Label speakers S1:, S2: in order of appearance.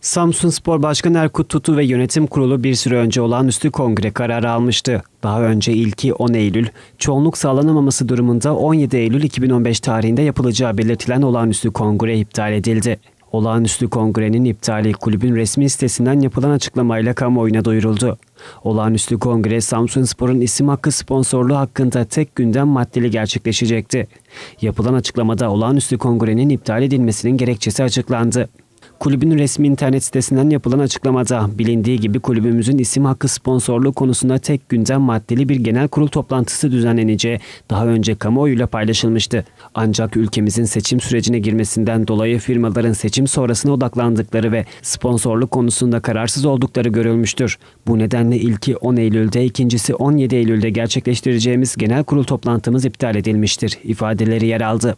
S1: Samsun Spor Başkanı Erkut Tutu ve yönetim kurulu bir süre önce olağanüstü kongre kararı almıştı. Daha önce ilki 10 Eylül, çoğunluk sağlanamaması durumunda 17 Eylül 2015 tarihinde yapılacağı belirtilen olağanüstü kongre iptal edildi. Olağanüstü kongrenin iptali kulübün resmi sitesinden yapılan açıklamayla kamuoyuna duyuruldu. Olağanüstü kongre Samsun Spor'un isim hakkı sponsorluğu hakkında tek gündem maddeli gerçekleşecekti. Yapılan açıklamada olağanüstü kongrenin iptal edilmesinin gerekçesi açıklandı. Kulübün resmi internet sitesinden yapılan açıklamada bilindiği gibi kulübümüzün isim hakkı sponsorluğu konusunda tek gündem maddeli bir genel kurul toplantısı düzenleneceği daha önce kamuoyuyla paylaşılmıştı. Ancak ülkemizin seçim sürecine girmesinden dolayı firmaların seçim sonrasına odaklandıkları ve sponsorluk konusunda kararsız oldukları görülmüştür. Bu nedenle ilki 10 Eylül'de, ikincisi 17 Eylül'de gerçekleştireceğimiz genel kurul toplantımız iptal edilmiştir ifadeleri yer aldı.